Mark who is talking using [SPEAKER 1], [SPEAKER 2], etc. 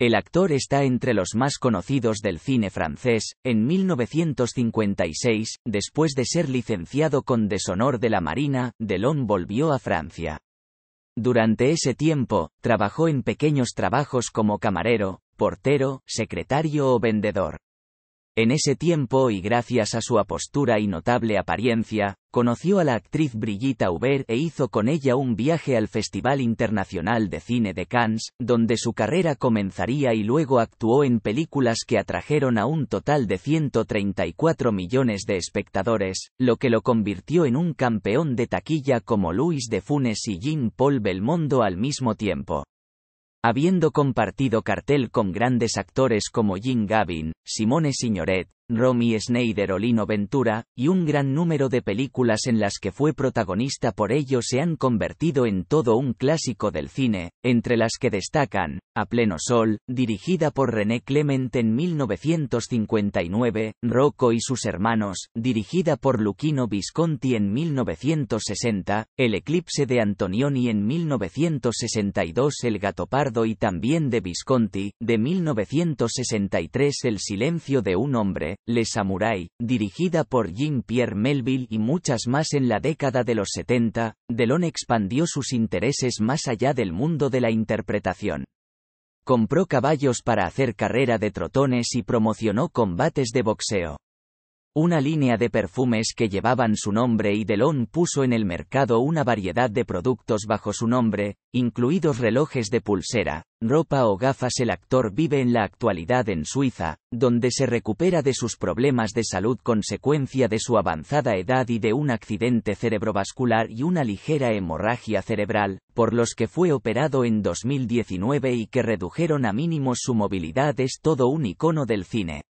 [SPEAKER 1] El actor está entre los más conocidos del cine francés. En 1956, después de ser licenciado con deshonor de la Marina, Delon volvió a Francia. Durante ese tiempo, trabajó en pequeños trabajos como camarero, portero, secretario o vendedor. En ese tiempo y gracias a su apostura y notable apariencia, conoció a la actriz Brigitte Hubert e hizo con ella un viaje al Festival Internacional de Cine de Cannes, donde su carrera comenzaría y luego actuó en películas que atrajeron a un total de 134 millones de espectadores, lo que lo convirtió en un campeón de taquilla como Luis de Funes y Jean-Paul Belmondo al mismo tiempo. Habiendo compartido cartel con grandes actores como Jim Gavin, Simone Signoret, Romy Snyder Olino Ventura, y un gran número de películas en las que fue protagonista por ello se han convertido en todo un clásico del cine, entre las que destacan, A pleno sol, dirigida por René Clement en 1959, Rocco y sus hermanos, dirigida por Luquino Visconti en 1960, El eclipse de Antonioni en 1962 El gato pardo y también de Visconti, de 1963 El silencio de un hombre, les Samurai, dirigida por Jean-Pierre Melville y muchas más en la década de los 70, Delon expandió sus intereses más allá del mundo de la interpretación. Compró caballos para hacer carrera de trotones y promocionó combates de boxeo una línea de perfumes que llevaban su nombre y Delon puso en el mercado una variedad de productos bajo su nombre, incluidos relojes de pulsera, ropa o gafas. El actor vive en la actualidad en Suiza, donde se recupera de sus problemas de salud consecuencia de su avanzada edad y de un accidente cerebrovascular y una ligera hemorragia cerebral, por los que fue operado en 2019 y que redujeron a mínimos su movilidad. Es todo un icono del cine.